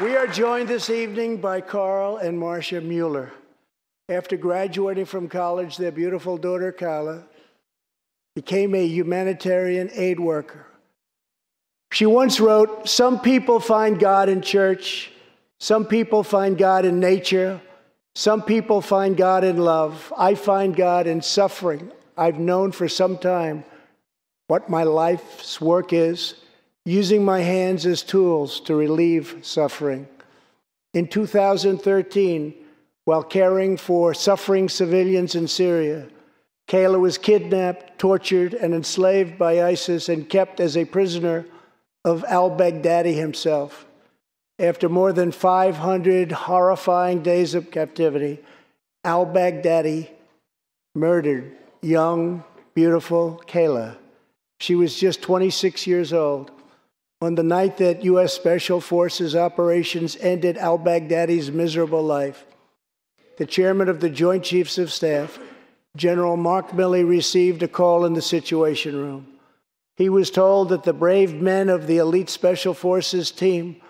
We are joined this evening by Carl and Marcia Mueller. After graduating from college, their beautiful daughter, Carla, became a humanitarian aid worker. She once wrote Some people find God in church, some people find God in nature, some people find God in love. I find God in suffering. I've known for some time what my life's work is using my hands as tools to relieve suffering. In 2013, while caring for suffering civilians in Syria, Kayla was kidnapped, tortured, and enslaved by ISIS and kept as a prisoner of al Baghdadi himself. After more than 500 horrifying days of captivity, al Baghdadi murdered young, beautiful Kayla. She was just 26 years old on the night that U.S. Special Forces operations ended al Baghdadi's miserable life, the chairman of the Joint Chiefs of Staff, General Mark Milley, received a call in the Situation Room. He was told that the brave men of the elite Special Forces team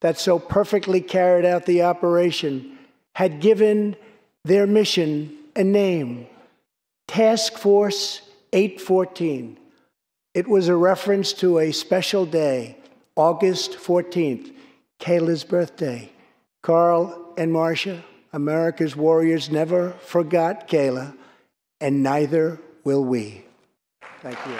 that so perfectly carried out the operation had given their mission a name Task Force 814. It was a reference to a special day August 14th, Kayla's birthday. Carl and Marcia, America's warriors never forgot Kayla, and neither will we. Thank you.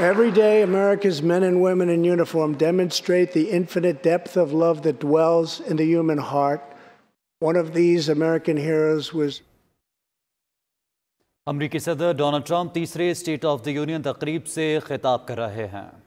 Every day, America's men and women in uniform demonstrate the infinite depth of love that dwells in the human heart. One of these American heroes was अमरीकी सदर Donald Trump तीसरे State of the Union तकरीब से खिताब कर